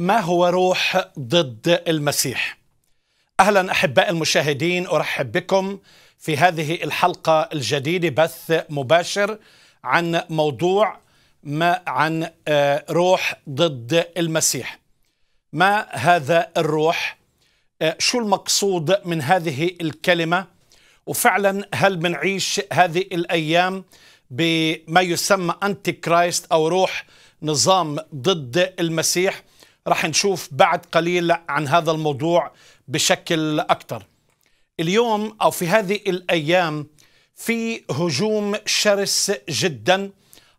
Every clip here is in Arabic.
ما هو روح ضد المسيح اهلا احباء المشاهدين ارحب بكم في هذه الحلقه الجديده بث مباشر عن موضوع ما عن آه، روح ضد المسيح ما هذا الروح آه، شو المقصود من هذه الكلمه وفعلا هل بنعيش هذه الايام بما يسمى انتي كرايست او روح نظام ضد المسيح رح نشوف بعد قليل عن هذا الموضوع بشكل أكثر اليوم أو في هذه الأيام في هجوم شرس جدا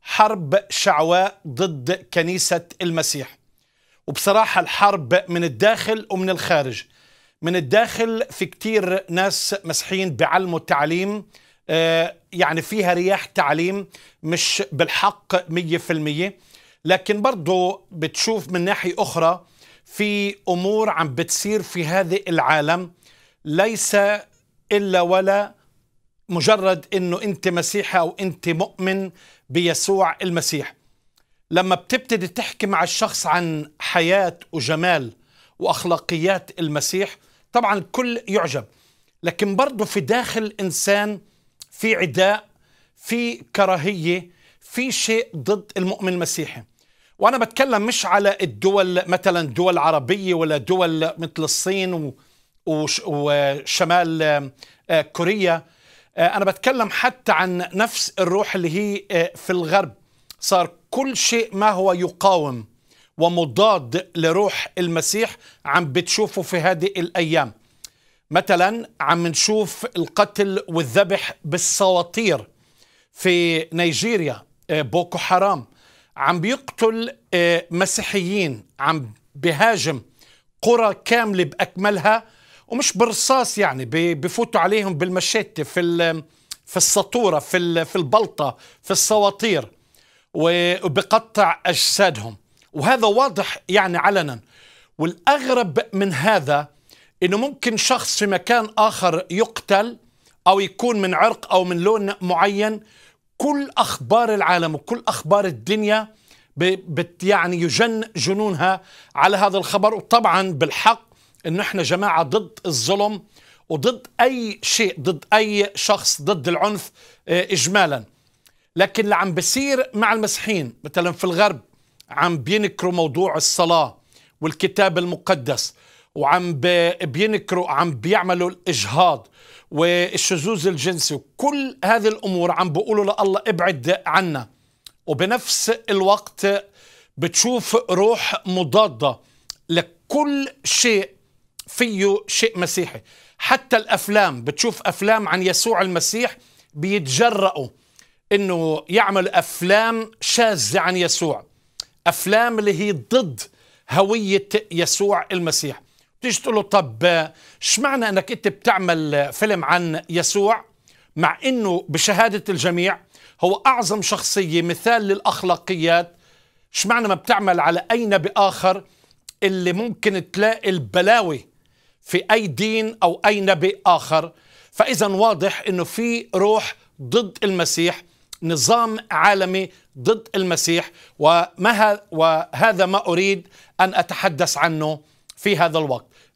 حرب شعواء ضد كنيسة المسيح وبصراحة الحرب من الداخل ومن الخارج من الداخل في كتير ناس مسيحيين بعلموا التعليم آه، يعني فيها رياح تعليم مش بالحق مية في المية لكن برضو بتشوف من ناحية أخرى في أمور عم بتصير في هذا العالم ليس إلا ولا مجرد أنه أنت مسيحي أو أنت مؤمن بيسوع المسيح لما بتبتدي تحكي مع الشخص عن حياة وجمال وأخلاقيات المسيح طبعا الكل يعجب لكن برضه في داخل الإنسان في عداء في كراهية في شيء ضد المؤمن المسيحي وانا بتكلم مش على الدول مثلا دول عربيه ولا دول مثل الصين وشمال آه، كوريا آه، انا بتكلم حتى عن نفس الروح اللي هي آه، في الغرب صار كل شيء ما هو يقاوم ومضاد لروح المسيح عم بتشوفه في هذه الايام مثلا عم نشوف القتل والذبح بالسواطير في نيجيريا بوكو حرام عم بيقتل آه، مسيحيين عم بهاجم قرى كاملة بأكملها ومش برصاص يعني بفوتوا عليهم بالمشيتة في في السطورة في في البلطة في السواطير وبقطع أجسادهم وهذا واضح يعني علنا والأغرب من هذا أنه ممكن شخص في مكان آخر يقتل أو يكون من عرق أو من لون معين كل اخبار العالم وكل اخبار الدنيا بت يعني يجن جنونها على هذا الخبر وطبعا بالحق انه احنا جماعه ضد الظلم وضد اي شيء ضد اي شخص ضد العنف آه، اجمالا لكن اللي عم بصير مع المسيحيين مثلا في الغرب عم بينكروا موضوع الصلاه والكتاب المقدس وعم بينكروا عم بيعملوا الاجهاض والشذوذ الجنسي وكل هذه الامور عم بقولوا لله ابعد عنا وبنفس الوقت بتشوف روح مضاده لكل شيء فيه شيء مسيحي حتى الافلام بتشوف افلام عن يسوع المسيح بيتجرأوا انه يعمل افلام شاذه عن يسوع افلام اللي هي ضد هويه يسوع المسيح تيجي تقول له طب شمعنا انك انت بتعمل فيلم عن يسوع مع انه بشهاده الجميع هو اعظم شخصيه مثال للاخلاقيات شمعنا ما بتعمل على اي نبي اخر اللي ممكن تلاقي البلاوي في اي دين او اي نبي اخر فاذا واضح انه في روح ضد المسيح نظام عالمي ضد المسيح وما وهذا ما اريد ان اتحدث عنه في هذا الوقت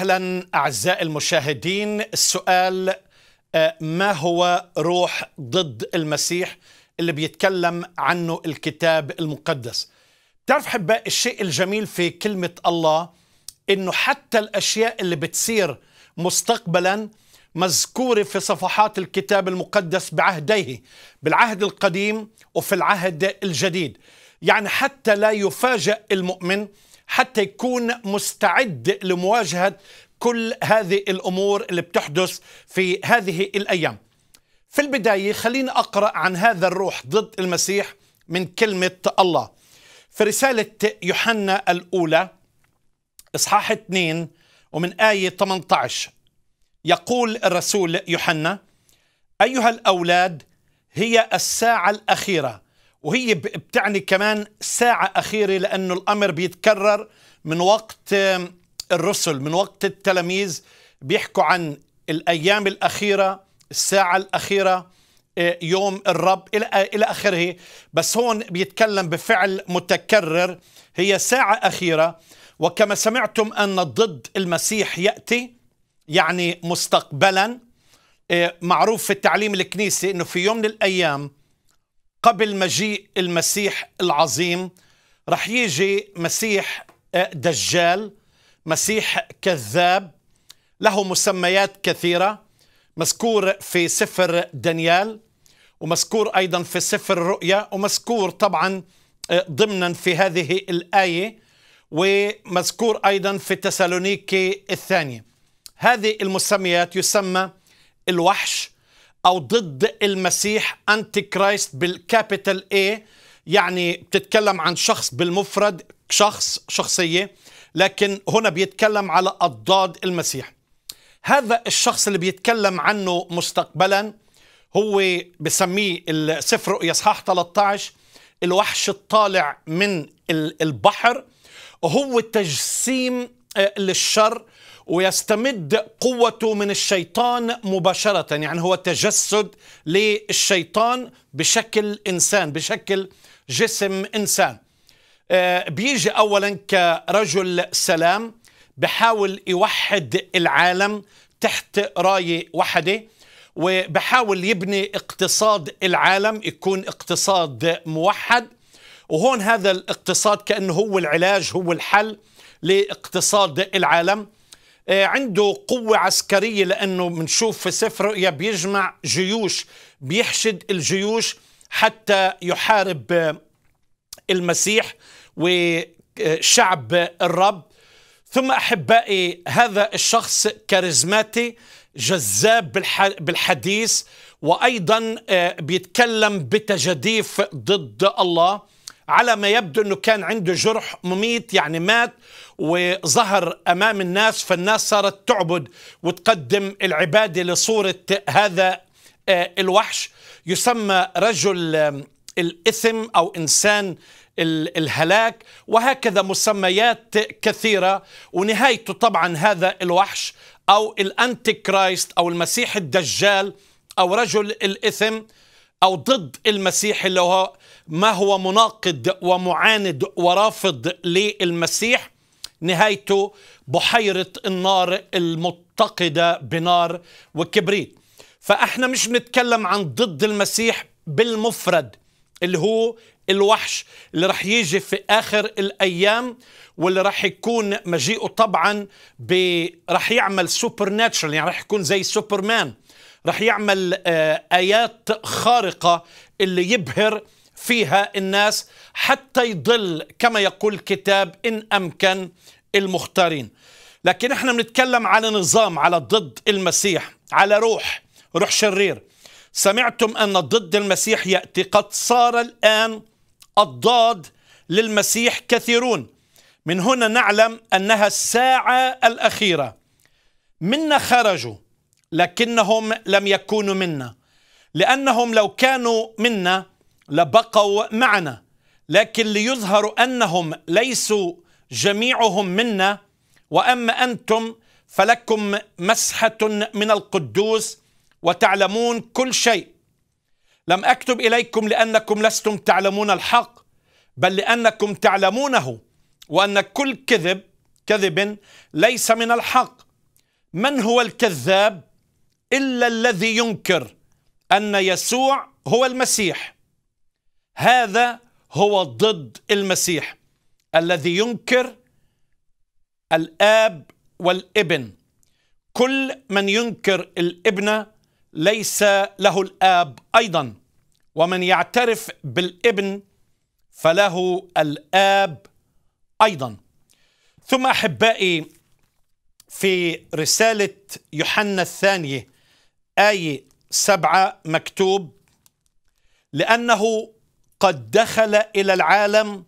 أهلا أعزائي المشاهدين السؤال آه، ما هو روح ضد المسيح اللي بيتكلم عنه الكتاب المقدس تعرف حباء الشيء الجميل في كلمة الله أنه حتى الأشياء اللي بتصير مستقبلا مذكورة في صفحات الكتاب المقدس بعهديه بالعهد القديم وفي العهد الجديد يعني حتى لا يفاجأ المؤمن حتى يكون مستعد لمواجهه كل هذه الامور اللي بتحدث في هذه الايام. في البدايه خلينا اقرا عن هذا الروح ضد المسيح من كلمه الله. في رساله يوحنا الاولى اصحاح 2 ومن ايه 18 يقول الرسول يوحنا ايها الاولاد هي الساعه الاخيره وهي بتعني كمان ساعة أخيرة لأنه الأمر بيتكرر من وقت الرسل من وقت التلاميذ بيحكوا عن الأيام الأخيرة الساعة الأخيرة آه، يوم الرب إلى إلى آخره بس هون بيتكلم بفعل متكرر هي ساعة أخيرة وكما سمعتم أن ضد المسيح يأتي يعني مستقبلا آه، معروف في التعليم الكنيسي أنه في يوم من الأيام قبل مجيء المسيح العظيم رح يجي مسيح آه، دجال مسيح كذاب له مسميات كثيرة مذكور في سفر دانيال ومذكور أيضا في سفر الرؤيا ومذكور طبعا آه، ضمنا في هذه الآية ومذكور أيضا في تسالونيكي الثانية هذه المسميات يسمى الوحش او ضد المسيح انتي كرايست بالكابيتال اي يعني بتتكلم عن شخص بالمفرد شخص شخصيه لكن هنا بيتكلم على أضاد المسيح هذا الشخص اللي بيتكلم عنه مستقبلا هو بسميه سفر يصحاح اصحاح 13 الوحش الطالع من البحر وهو تجسيم آه، للشر ويستمد قوته من الشيطان مباشرة يعني هو تجسد للشيطان بشكل إنسان بشكل جسم إنسان آه، بيجي أولا كرجل سلام بحاول يوحد العالم تحت راية وحدة وبحاول يبني اقتصاد العالم يكون اقتصاد موحد وهون هذا الاقتصاد كأنه هو العلاج هو الحل لاقتصاد العالم آه، عنده قوة عسكرية لأنه بنشوف في سفر رؤيا بيجمع جيوش بيحشد الجيوش حتى يحارب آه، المسيح وشعب الرب ثم أحبائي هذا الشخص كاريزماتي جذاب بالحديث وأيضا آه، بيتكلم بتجديف ضد الله على ما يبدو أنه كان عنده جرح مميت يعني مات وظهر امام الناس فالناس صارت تعبد وتقدم العباده لصوره هذا آه، الوحش يسمى رجل الاثم او انسان الهلاك وهكذا مسميات كثيره ونهايته طبعا هذا الوحش او الانتي كرايست او المسيح الدجال او رجل الاثم او ضد المسيح اللي هو ما هو مناقض ومعاند ورافض للمسيح نهايته بحيرة النار المتقدة بنار وكبريت فاحنا مش بنتكلم عن ضد المسيح بالمفرد اللي هو الوحش اللي رح يجي في آخر الأيام واللي رح يكون مجيئه طبعا ب... رح يعمل سوبر ناتشرال يعني رح يكون زي سوبرمان رح يعمل آه، آيات خارقة اللي يبهر فيها الناس حتى يضل كما يقول الكتاب إن أمكن المختارين لكن احنا بنتكلم على نظام على ضد المسيح على روح روح شرير سمعتم أن ضد المسيح يأتي قد صار الآن الضاد للمسيح كثيرون من هنا نعلم أنها الساعة الأخيرة منا خرجوا لكنهم لم يكونوا منا لأنهم لو كانوا منا لبقوا معنا لكن ليظهر أنهم ليسوا جميعهم منا وأما أنتم فلكم مسحة من القدوس وتعلمون كل شيء لم أكتب إليكم لأنكم لستم تعلمون الحق بل لأنكم تعلمونه وأن كل كذب كذب ليس من الحق من هو الكذاب إلا الذي ينكر أن يسوع هو المسيح هذا هو ضد المسيح الذي ينكر الاب والابن كل من ينكر الابن ليس له الاب ايضا ومن يعترف بالابن فله الاب ايضا ثم احبائي في رساله يوحنا الثانيه ايه سبعه مكتوب لانه قد دخل الى العالم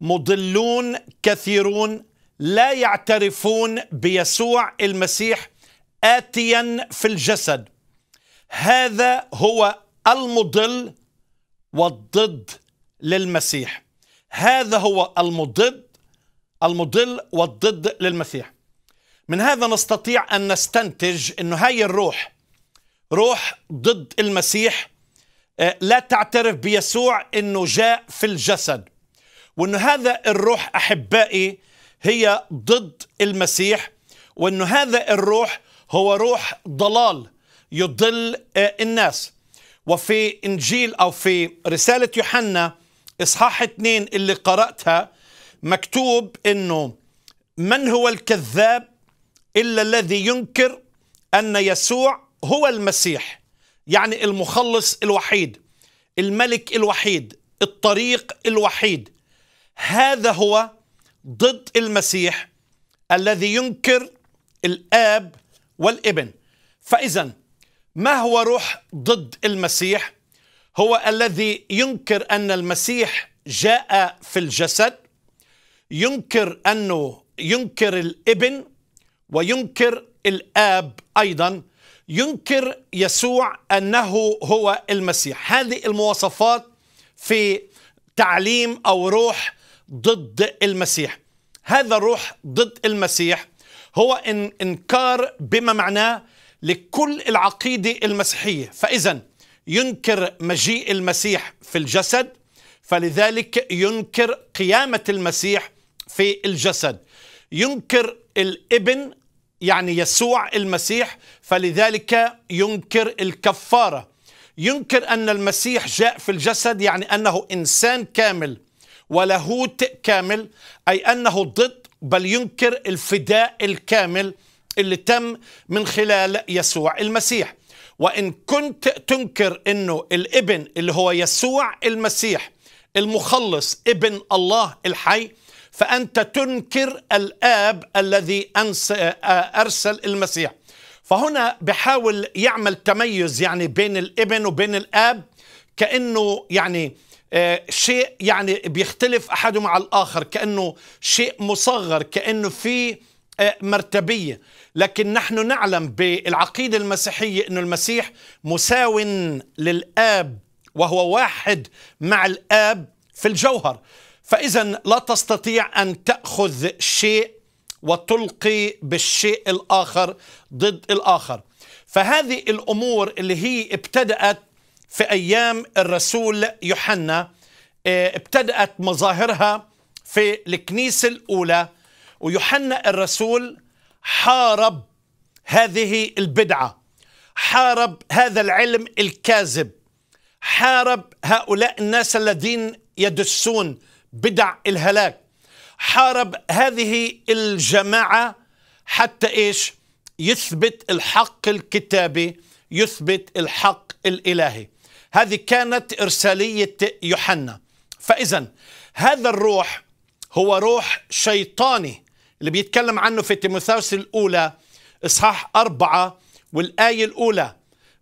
مضلون كثيرون لا يعترفون بيسوع المسيح اتيا في الجسد هذا هو المضل والضد للمسيح هذا هو المضد المضل والضد للمسيح من هذا نستطيع ان نستنتج انه هاي الروح روح ضد المسيح آه، لا تعترف بيسوع انه جاء في الجسد وانه هذا الروح احبائي هي ضد المسيح وانه هذا الروح هو روح ضلال يضل آه، الناس وفي انجيل او في رساله يوحنا اصحاح اثنين اللي قراتها مكتوب انه من هو الكذاب الا الذي ينكر ان يسوع هو المسيح يعني المخلص الوحيد الملك الوحيد الطريق الوحيد هذا هو ضد المسيح الذي ينكر الاب والابن فاذا ما هو روح ضد المسيح هو الذي ينكر ان المسيح جاء في الجسد ينكر انه ينكر الابن وينكر الاب ايضا ينكر يسوع انه هو المسيح هذه المواصفات في تعليم او روح ضد المسيح هذا الروح ضد المسيح هو إن انكار بما معناه لكل العقيده المسيحيه فاذا ينكر مجيء المسيح في الجسد فلذلك ينكر قيامه المسيح في الجسد ينكر الابن يعني يسوع المسيح فلذلك ينكر الكفاره ينكر ان المسيح جاء في الجسد يعني انه انسان كامل ولاهوت كامل اي انه ضد بل ينكر الفداء الكامل اللي تم من خلال يسوع المسيح وان كنت تنكر انه الابن اللي هو يسوع المسيح المخلص ابن الله الحي فأنت تنكر الآب الذي أرسل المسيح فهنا بحاول يعمل تميز يعني بين الابن وبين الآب كأنه يعني شيء يعني بيختلف أحدهم على الآخر كأنه شيء مصغر كأنه في مرتبية لكن نحن نعلم بالعقيدة المسيحية أن المسيح مساو للآب وهو واحد مع الآب في الجوهر فإذا لا تستطيع أن تأخذ شيء وتلقي بالشيء الآخر ضد الآخر فهذه الأمور اللي هي ابتدأت في أيام الرسول يوحنا آه، ابتدأت مظاهرها في الكنيسة الأولى ويوحنا الرسول حارب هذه البدعة حارب هذا العلم الكاذب حارب هؤلاء الناس الذين يدسون بدع الهلاك حارب هذه الجماعة حتى إيش يثبت الحق الكتابي يثبت الحق الإلهي هذه كانت إرسالية يوحنا فإذا هذا الروح هو روح شيطاني اللي بيتكلم عنه في تيموثاوس الأولى إصحاح أربعة والآية الأولى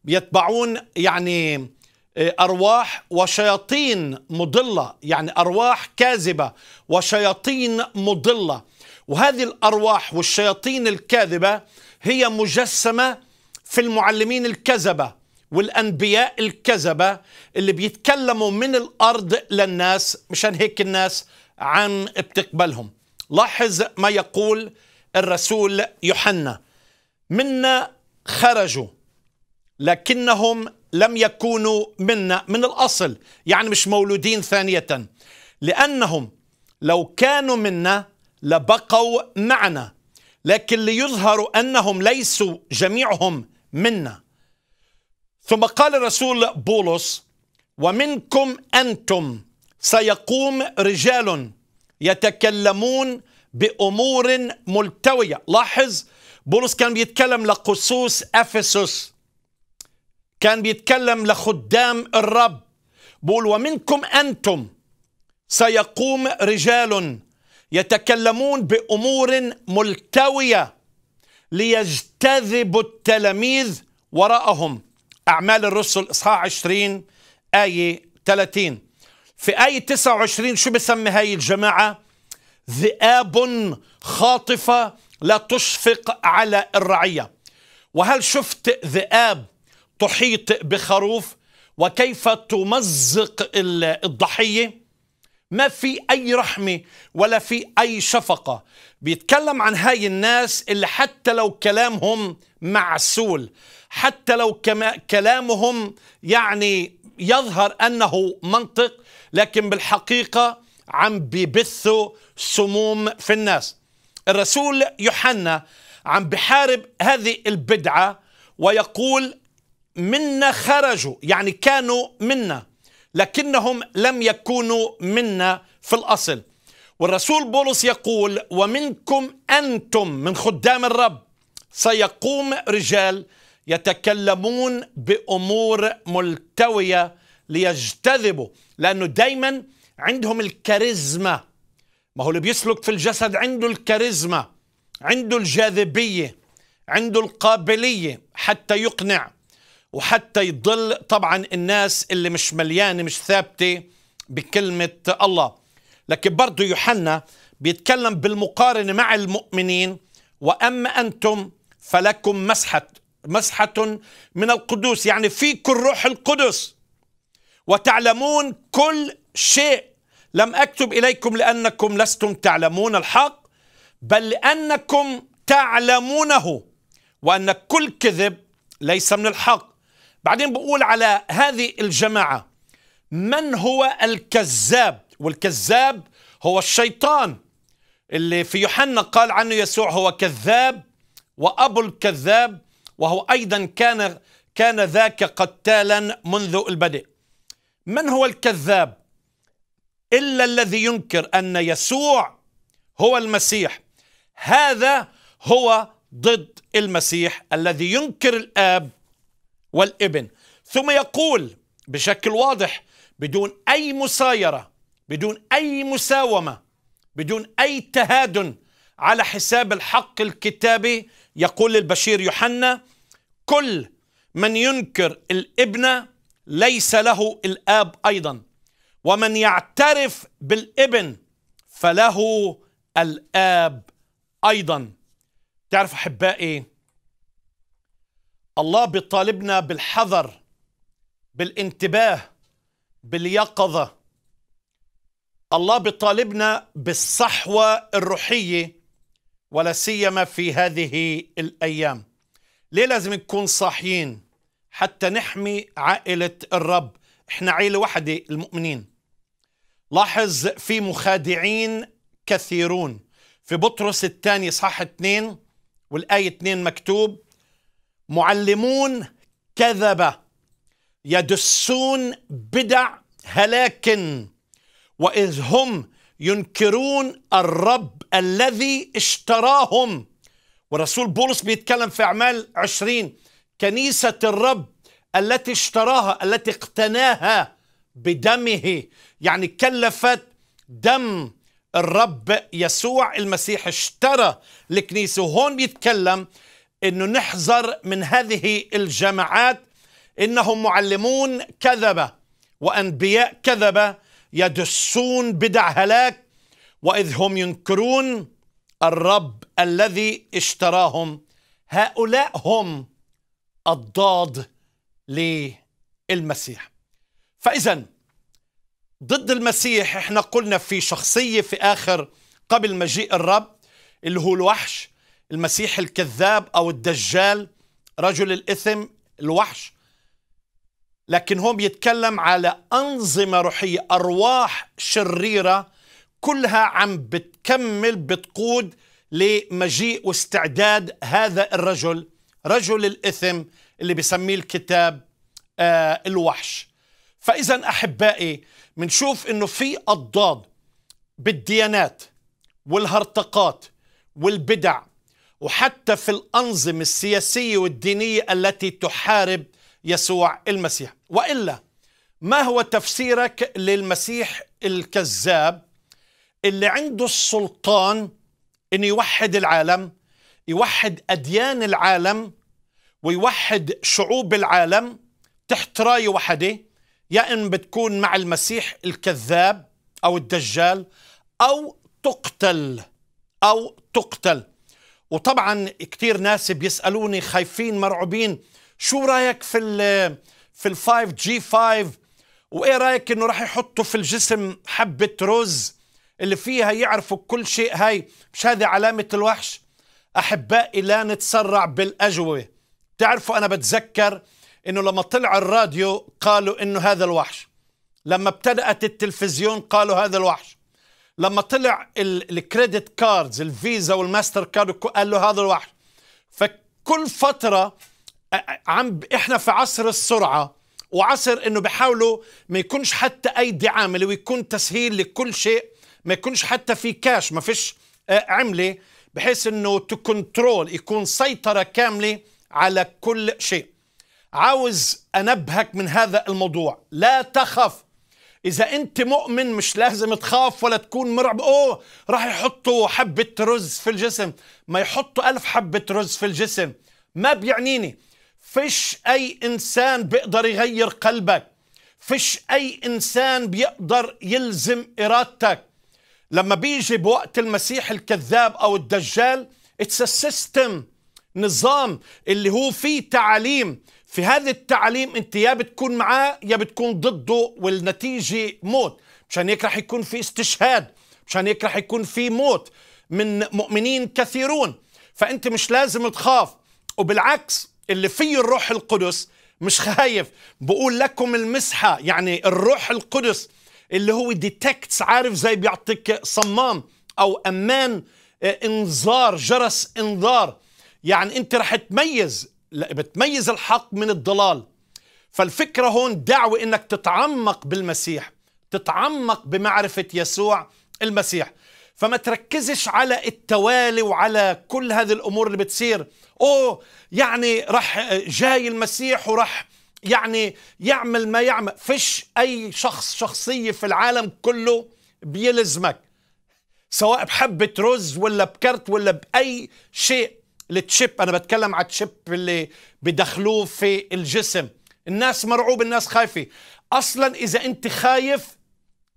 بيتبعون يعني إيه، ارواح وشياطين مضله يعني ارواح كاذبه وشياطين مضله وهذه الارواح والشياطين الكاذبه هي مجسمه في المعلمين الكذبه والانبياء الكذبه اللي بيتكلموا من الارض للناس مشان هيك الناس عم بتقبلهم لاحظ ما يقول الرسول يوحنا منا خرجوا لكنهم لم يكونوا منا من الأصل يعني مش مولودين ثانية لأنهم لو كانوا منا لبقوا معنا لكن ليظهروا أنهم ليسوا جميعهم منا ثم قال الرسول بولس ومنكم أنتم سيقوم رجال يتكلمون بأمور ملتوية لاحظ بولس كان بيتكلم لقصوص أفسس كان بيتكلم لخدام الرب بقول ومنكم أنتم سيقوم رجال يتكلمون بأمور ملتوية ليجتذبوا التلاميذ وراءهم أعمال الرسل إصحاح 20 آية 30 في آية 29 شو بسمي هاي الجماعة ذئاب خاطفة لا تشفق على الرعية وهل شفت ذئاب تحيط بخروف وكيف تمزق الضحية ما في أي رحمة ولا في أي شفقة بيتكلم عن هاي الناس اللي حتى لو كلامهم معسول حتى لو كما كلامهم يعني يظهر أنه منطق لكن بالحقيقة عم ببثوا سموم في الناس الرسول يوحنا عم بحارب هذه البدعة ويقول منا خرجوا يعني كانوا منا لكنهم لم يكونوا منا في الأصل والرسول بولس يقول ومنكم أنتم من خدام الرب سيقوم رجال يتكلمون بأمور ملتوية ليجتذبوا لأنه دايما عندهم الكاريزما ما هو اللي بيسلك في الجسد عنده الكاريزما عنده الجاذبية عنده القابلية حتى يقنع وحتى يضل طبعا الناس اللي مش مليانة مش ثابتة بكلمة الله لكن برضو يوحنا بيتكلم بالمقارنة مع المؤمنين وأما أنتم فلكم مسحة مسحة من القدوس يعني فيكم الروح القدس وتعلمون كل شيء لم أكتب إليكم لأنكم لستم تعلمون الحق بل لأنكم تعلمونه وأن كل كذب ليس من الحق بعدين بقول على هذه الجماعة من هو الكذاب والكذاب هو الشيطان اللي في يوحنا قال عنه يسوع هو كذاب وأبو الكذاب وهو أيضا كان كان ذاك قتالا منذ البدء من هو الكذاب إلا الذي ينكر أن يسوع هو المسيح هذا هو ضد المسيح الذي ينكر الآب والابن ثم يقول بشكل واضح بدون اي مسايره بدون اي مساومه بدون اي تهادن على حساب الحق الكتابي يقول البشير يوحنا كل من ينكر الابن ليس له الاب ايضا ومن يعترف بالابن فله الاب ايضا تعرف احبائي الله بيطالبنا بالحذر بالانتباه باليقظه الله بيطالبنا بالصحوه الروحيه ولا سيما في هذه الايام ليه لازم نكون صاحيين حتى نحمي عائله الرب احنا عيله واحده المؤمنين لاحظ في مخادعين كثيرون في بطرس الثاني صح 2 والآية 2 مكتوب معلمون كذبة يدسون بدع هلاك وإذ هم ينكرون الرب الذي اشتراهم ورسول بولس بيتكلم في أعمال عشرين كنيسة الرب التي اشتراها التي اقتناها بدمه يعني كلفت دم الرب يسوع المسيح اشترى الكنيسة وهون بيتكلم انه نحذر من هذه الجماعات انهم معلمون كذبه وانبياء كذبه يدسون بدع هلاك واذ هم ينكرون الرب الذي اشتراهم هؤلاء هم الضاد للمسيح فاذا ضد المسيح احنا قلنا في شخصيه في اخر قبل مجيء الرب اللي هو الوحش المسيح الكذاب أو الدجال رجل الإثم الوحش لكن هو بيتكلم على أنظمة روحية أرواح شريرة كلها عم بتكمل بتقود لمجيء واستعداد هذا الرجل رجل الإثم اللي بسميه الكتاب آه، الوحش فإذا أحبائي منشوف أنه في أضاد بالديانات والهرطقات والبدع وحتى في الأنظمة السياسية والدينية التي تحارب يسوع المسيح وإلا ما هو تفسيرك للمسيح الكذاب اللي عنده السلطان انه يوحد العالم يوحد اديان العالم ويوحد شعوب العالم تحت رايه وحده يا ان بتكون مع المسيح الكذاب او الدجال او تقتل او تقتل وطبعا كثير ناس بيسالوني خايفين مرعوبين شو رايك في الـ في ال 5 جي 5 وايه رايك انه راح يحطوا في الجسم حبه رز اللي فيها يعرفوا كل شيء هاي مش هذه علامه الوحش احبائي لا نتسرع بالاجوبه بتعرفوا انا بتذكر انه لما طلع الراديو قالوا انه هذا الوحش لما ابتدات التلفزيون قالوا هذا الوحش لما طلع الكريدت كاردز الفيزا والماستر كارد قال له هذا الواحد فكل فتره عم احنا في عصر السرعه وعصر انه بحاولوا ما يكونش حتى ايدي عامله ويكون تسهيل لكل شيء ما يكونش حتى في كاش ما فيش عمله بحيث انه كنترول يكون سيطره كامله على كل شيء عاوز انبهك من هذا الموضوع لا تخف اذا انت مؤمن مش لازم تخاف ولا تكون مرعب اوه راح يحطوا حبه رز في الجسم ما يحطوا ألف حبه رز في الجسم ما بيعنيني فيش اي انسان بيقدر يغير قلبك فيش اي انسان بيقدر يلزم ارادتك لما بيجي بوقت المسيح الكذاب او الدجال اتس system نظام اللي هو فيه تعاليم في هذا التعليم انت يا بتكون معاه يا بتكون ضده والنتيجه موت مشان هيك رح يكون في استشهاد مشان هيك رح يكون في موت من مؤمنين كثيرون فانت مش لازم تخاف وبالعكس اللي فيه الروح القدس مش خايف بقول لكم المسحه يعني الروح القدس اللي هو ديتكتس عارف زي بيعطيك صمام او امان آه، انذار جرس انذار يعني انت رح تميز بتميز الحق من الضلال فالفكرة هون دعوة انك تتعمق بالمسيح تتعمق بمعرفة يسوع المسيح فما تركزش على التوالي وعلى كل هذه الامور اللي بتصير اوه يعني رح جاي المسيح ورح يعني يعمل ما يعمل فش اي شخص شخصيه في العالم كله بيلزمك سواء بحبه رز ولا بكرت ولا باي شيء التشيب انا بتكلم على التشيب اللي بدخلوه في الجسم الناس مرعوب الناس خايفه اصلا اذا انت خايف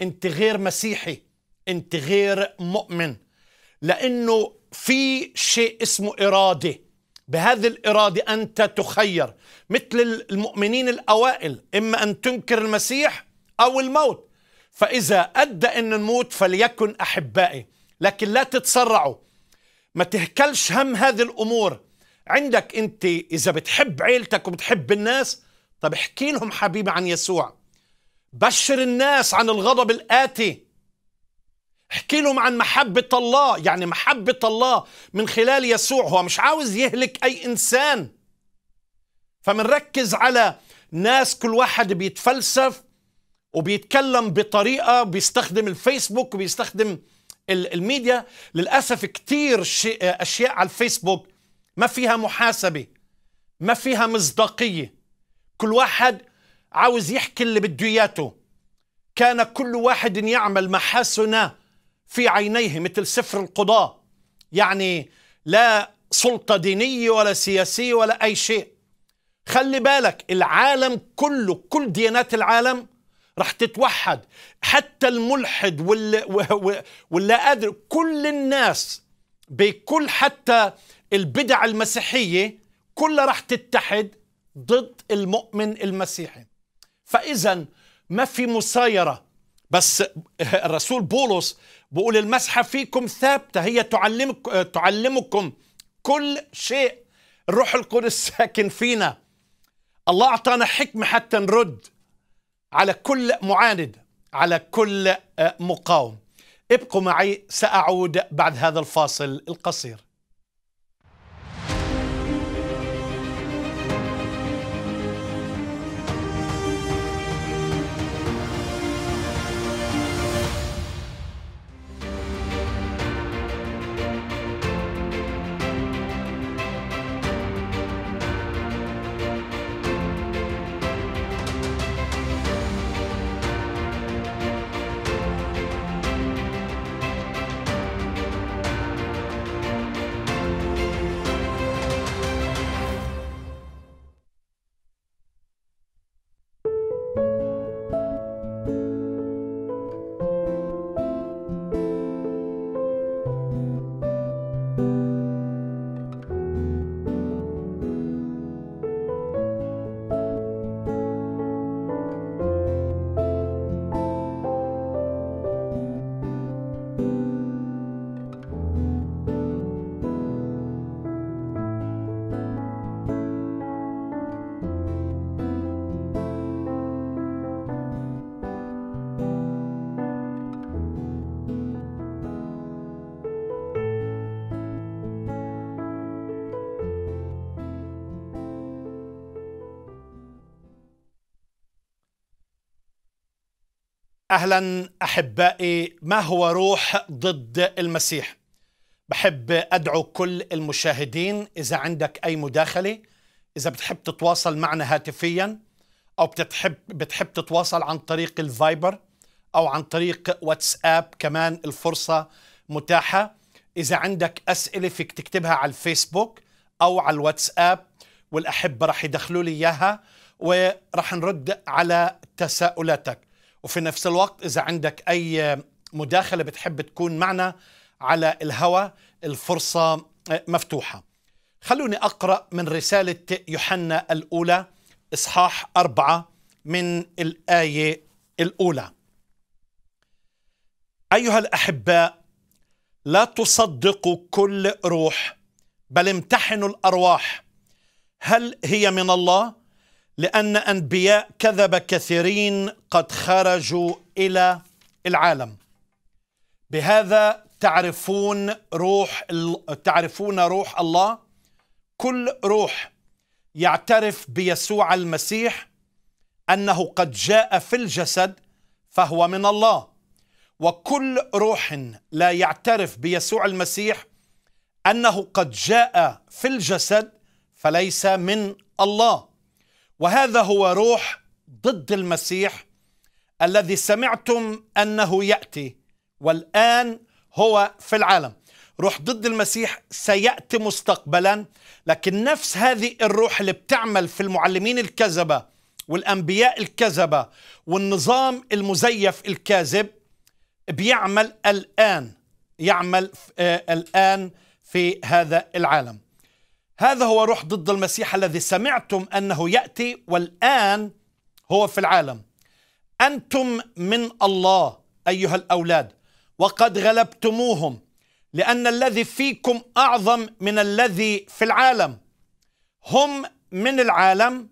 انت غير مسيحي انت غير مؤمن لانه في شيء اسمه اراده بهذه الاراده انت تخير مثل المؤمنين الاوائل اما ان تنكر المسيح او الموت فاذا ادى ان نموت فليكن احبائي لكن لا تتسرعوا ما تهكلش هم هذه الامور عندك انت اذا بتحب عيلتك وبتحب الناس طب احكي لهم حبيبي عن يسوع بشر الناس عن الغضب الآتي احكي لهم عن محبة الله يعني محبة الله من خلال يسوع هو مش عاوز يهلك أي إنسان فمنركز على ناس كل واحد بيتفلسف وبيتكلم بطريقة بيستخدم الفيسبوك وبيستخدم الميديا للأسف كتير أشياء على الفيسبوك ما فيها محاسبة ما فيها مصداقية كل واحد عاوز يحكي اللي بده اياته كان كل واحد يعمل محاسنا في عينيه مثل سفر القضاء يعني لا سلطة دينية ولا سياسية ولا أي شيء خلي بالك العالم كله كل ديانات العالم رح تتوحد حتى الملحد ولا, ولا قادر كل الناس بكل حتى البدع المسيحية كلها رح تتحد ضد المؤمن المسيحي فإذا ما في مسايرة بس الرسول بولس بقول المسحة فيكم ثابتة هي تعلمك تعلمكم كل شيء الروح القدس ساكن فينا الله أعطانا حكمة حتى نرد على كل معاند على كل آه، مقاوم ابقوا معي سأعود بعد هذا الفاصل القصير اهلا احبائي ما هو روح ضد المسيح بحب ادعو كل المشاهدين اذا عندك اي مداخله اذا بتحب تتواصل معنا هاتفيا او بتحب بتحب تتواصل عن طريق الفايبر او عن طريق واتساب كمان الفرصه متاحه اذا عندك اسئله فيك تكتبها على الفيسبوك او على الواتساب والاحبه رح يدخلوا لي اياها ورح نرد على تساؤلاتك وفي نفس الوقت إذا عندك أي مداخلة بتحب تكون معنا على الهوى الفرصة مفتوحة خلوني أقرأ من رسالة يوحنا الأولى إصحاح أربعة من الآية الأولى أيها الأحباء لا تصدقوا كل روح بل امتحنوا الأرواح هل هي من الله؟ لأن أنبياء كذب كثيرين قد خرجوا إلى العالم بهذا تعرفون روح تعرفون روح الله كل روح يعترف بيسوع المسيح أنه قد جاء في الجسد فهو من الله وكل روح لا يعترف بيسوع المسيح أنه قد جاء في الجسد فليس من الله وهذا هو روح ضد المسيح الذي سمعتم انه ياتي والان هو في العالم روح ضد المسيح سياتي مستقبلا لكن نفس هذه الروح اللي بتعمل في المعلمين الكذبه والانبياء الكذبه والنظام المزيف الكاذب بيعمل الان يعمل آه، الان في هذا العالم هذا هو روح ضد المسيح الذي سمعتم انه ياتي والان هو في العالم انتم من الله ايها الاولاد وقد غلبتموهم لان الذي فيكم اعظم من الذي في العالم هم من العالم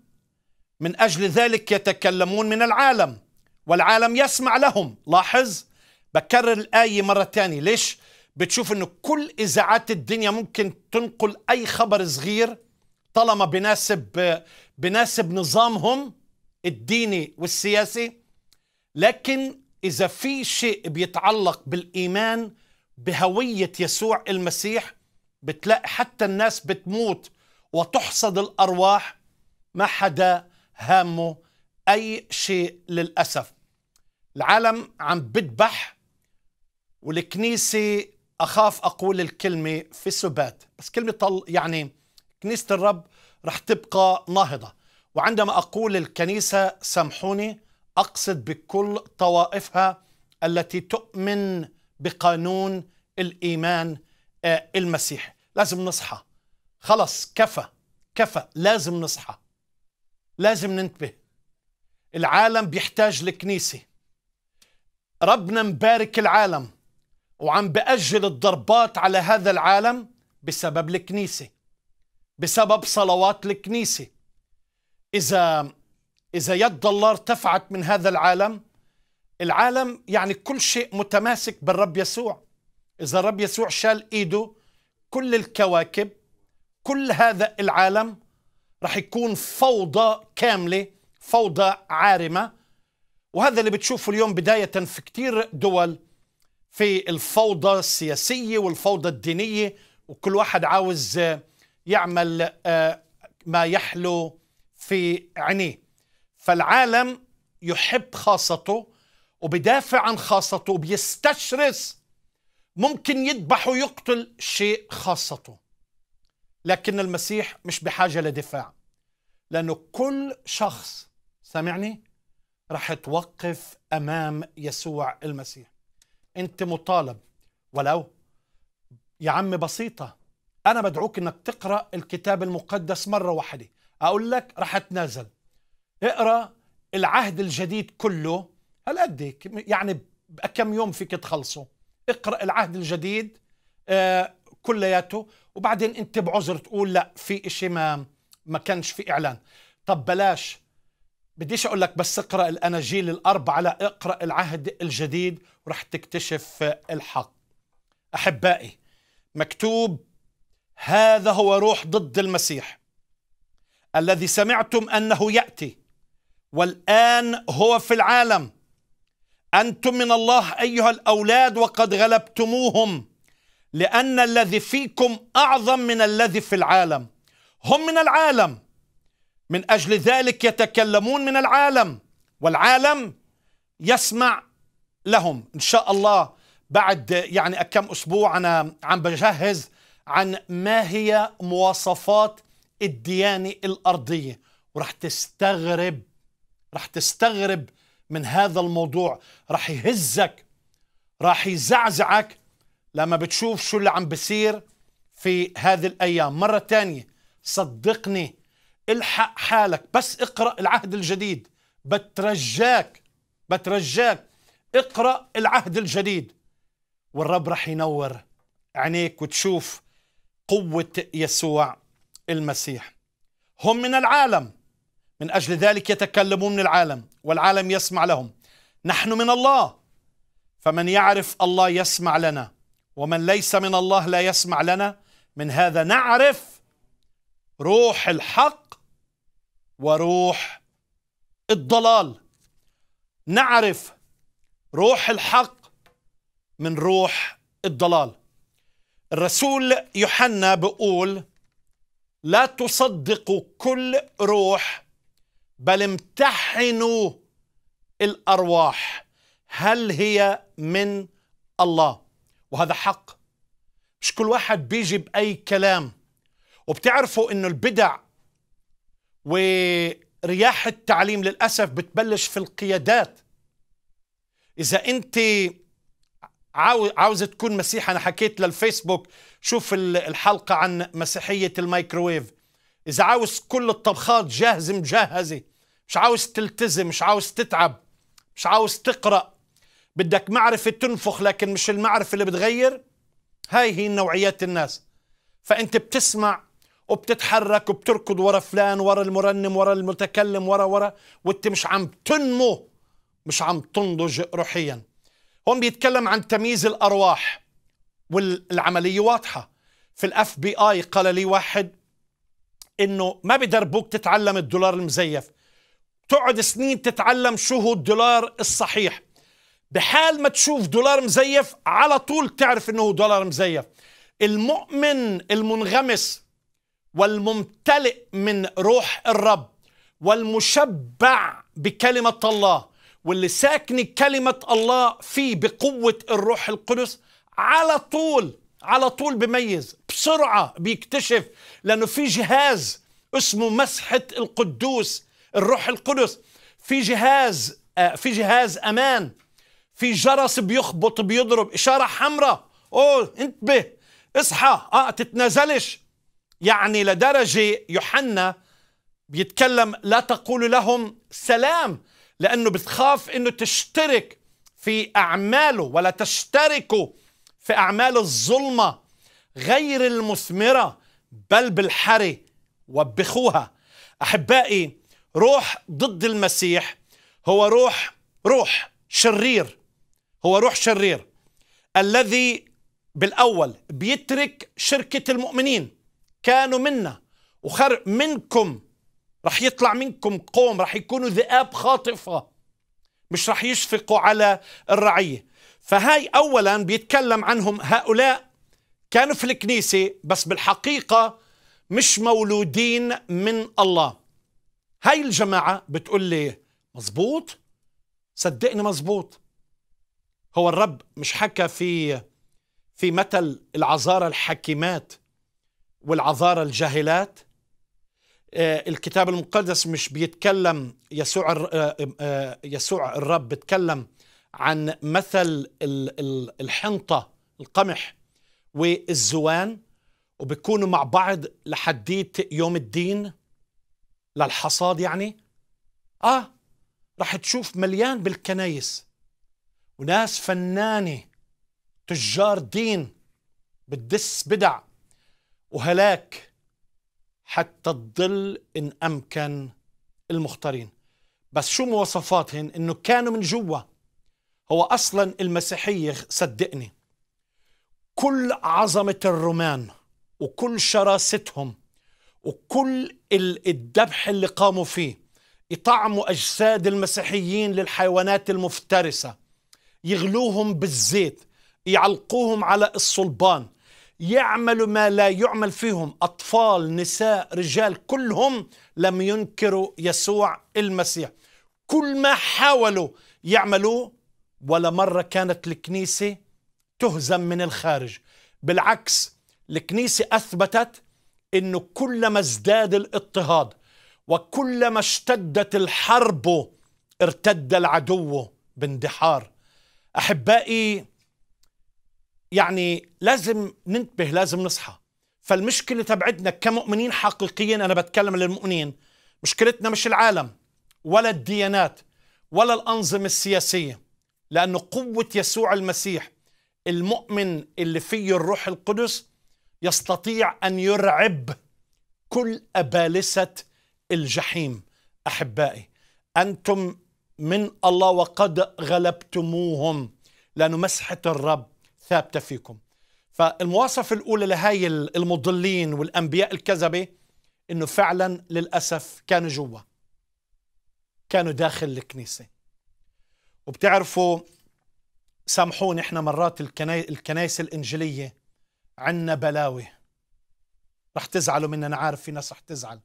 من اجل ذلك يتكلمون من العالم والعالم يسمع لهم لاحظ بكرر الايه مره ثانيه ليش بتشوف انه كل اذاعات الدنيا ممكن تنقل اي خبر صغير طالما بناسب بناسب نظامهم الديني والسياسي لكن اذا في شيء بيتعلق بالايمان بهويه يسوع المسيح بتلاقي حتى الناس بتموت وتحصد الارواح ما حدا هامه اي شيء للاسف العالم عم بدبح والكنيسه أخاف أقول الكلمة في السبات بس كلمة طل يعني كنيسة الرب رح تبقى ناهضة وعندما أقول الكنيسة سامحوني أقصد بكل طوائفها التي تؤمن بقانون الإيمان آه، المسيحي لازم نصحى خلص كفى كفى لازم نصحى لازم ننتبه العالم بيحتاج لكنيسة ربنا مبارك العالم وعم بأجل الضربات على هذا العالم بسبب الكنيسة بسبب صلوات الكنيسة إذا إذا يد الله ارتفعت من هذا العالم العالم يعني كل شيء متماسك بالرب يسوع إذا الرب يسوع شال إيده كل الكواكب كل هذا العالم رح يكون فوضى كاملة فوضى عارمة وهذا اللي بتشوفه اليوم بداية في كتير دول في الفوضى السياسية والفوضى الدينية وكل واحد عاوز آه، يعمل آه، ما يحلو في عينيه فالعالم يحب خاصته وبدافع عن خاصته وبيستشرس ممكن يذبح ويقتل شيء خاصته لكن المسيح مش بحاجة لدفاع لأنه كل شخص سامعني راح توقف أمام يسوع المسيح انت مطالب ولو يا عم بسيطة أنا بدعوك إنك تقرأ الكتاب المقدس مرة واحدة أقول لك رح أتنازل اقرأ العهد الجديد كله هل قد إيه؟ يعني بكم يوم فيك تخلصه اقرأ العهد الجديد آه كلياته وبعدين أنت بعذر تقول لا في إشي ما ما كانش في إعلان طب بلاش بديش اقول لك بس اقرا الاناجيل الاربعه لا اقرا العهد الجديد ورح تكتشف الحق احبائي مكتوب هذا هو روح ضد المسيح الذي سمعتم انه ياتي والان هو في العالم انتم من الله ايها الاولاد وقد غلبتموهم لان الذي فيكم اعظم من الذي في العالم هم من العالم من اجل ذلك يتكلمون من العالم والعالم يسمع لهم ان شاء الله بعد يعني كم اسبوع انا عم بجهز عن ما هي مواصفات الديانه الارضيه ورح تستغرب رح تستغرب من هذا الموضوع رح يهزك رح يزعزعك لما بتشوف شو اللي عم بصير في هذه الايام مره تانية صدقني الحق حالك بس اقرأ العهد الجديد بترجاك بترجاك اقرأ العهد الجديد والرب رح ينور عينيك وتشوف قوة يسوع المسيح هم من العالم من أجل ذلك يتكلمون من العالم والعالم يسمع لهم نحن من الله فمن يعرف الله يسمع لنا ومن ليس من الله لا يسمع لنا من هذا نعرف روح الحق وروح الضلال نعرف روح الحق من روح الضلال الرسول يوحنا بيقول لا تصدقوا كل روح بل امتحنوا الارواح هل هي من الله وهذا حق مش كل واحد بيجي باي كلام وبتعرفوا انه البدع ورياح التعليم للأسف بتبلش في القيادات إذا أنت عاوز تكون مسيحي أنا حكيت للفيسبوك شوف الحلقة عن مسيحية الميكروويف إذا عاوز كل الطبخات جاهزة مجهزة مش عاوز تلتزم مش عاوز تتعب مش عاوز تقرأ بدك معرفة تنفخ لكن مش المعرفة اللي بتغير هاي هي نوعيات الناس فأنت بتسمع وبتتحرك وبتركض ورا فلان ورا المرنم ورا المتكلم ورا ورا وانت مش عم تنمو مش عم تنضج روحيا هون بيتكلم عن تمييز الارواح والعمليه واضحه في الاف بي اي قال لي واحد انه ما بدربوك تتعلم الدولار المزيف تقعد سنين تتعلم شو هو الدولار الصحيح بحال ما تشوف دولار مزيف على طول تعرف انه دولار مزيف المؤمن المنغمس والممتلئ من روح الرب والمشبع بكلمة الله واللي ساكن كلمة الله فيه بقوة الروح القدس على طول على طول بميز بسرعة بيكتشف لأنه في جهاز اسمه مسحة القدوس الروح القدس في جهاز آه، في جهاز أمان في جرس بيخبط بيضرب إشارة حمراء أوه انتبه اصحى اه تتنازلش يعني لدرجة يوحنا بيتكلم لا تقول لهم سلام لأنه بتخاف أنه تشترك في أعماله ولا تشتركوا في أعمال الظلمة غير المثمرة بل بالحري وبخوها أحبائي روح ضد المسيح هو روح روح شرير هو روح شرير الذي بالأول بيترك شركة المؤمنين كانوا منا وخر منكم رح يطلع منكم قوم رح يكونوا ذئاب خاطفة مش رح يشفقوا على الرعية فهاي أولا بيتكلم عنهم هؤلاء كانوا في الكنيسة بس بالحقيقة مش مولودين من الله هاي الجماعة بتقول لي مزبوط صدقني مزبوط هو الرب مش حكى في في مثل العزارة الحكيمات والعذارى الجاهلات آه، الكتاب المقدس مش بيتكلم يسوع آه، آه، يسوع الرب بيتكلم عن مثل الحنطة القمح والزوان وبيكونوا مع بعض لحديت يوم الدين للحصاد يعني اه راح تشوف مليان بالكنايس وناس فنانة تجار دين بتدس بدع وهلاك حتى تضل إن أمكن المختارين بس شو مواصفاتهم إنه كانوا من جوا هو أصلا المسيحية صدقني كل عظمة الرومان وكل شراستهم وكل الذبح اللي قاموا فيه يطعموا أجساد المسيحيين للحيوانات المفترسة يغلوهم بالزيت يعلقوهم على الصلبان يعملوا ما لا يعمل فيهم أطفال نساء رجال كلهم لم ينكروا يسوع المسيح كل ما حاولوا يعملوه ولا مرة كانت الكنيسة تهزم من الخارج بالعكس الكنيسة أثبتت أنه كلما ازداد الاضطهاد وكلما اشتدت الحرب ارتد العدو باندحار أحبائي يعني لازم ننتبه لازم نصحى فالمشكلة تبعدنا كمؤمنين حقيقيين أنا بتكلم للمؤمنين مشكلتنا مش العالم ولا الديانات ولا الأنظمة السياسية لأنه قوة يسوع المسيح المؤمن اللي فيه الروح القدس يستطيع أن يرعب كل أبالسة الجحيم أحبائي أنتم من الله وقد غلبتموهم لأنه مسحة الرب ثابتة فيكم فالمواصفة الأولى لهاي المضلين والأنبياء الكذبة إنه فعلا للأسف كانوا جوا كانوا داخل الكنيسة وبتعرفوا سامحوني احنا مرات الكنائس الإنجيلية عنا بلاوي رح تزعلوا مننا أنا عارف في ناس رح تزعل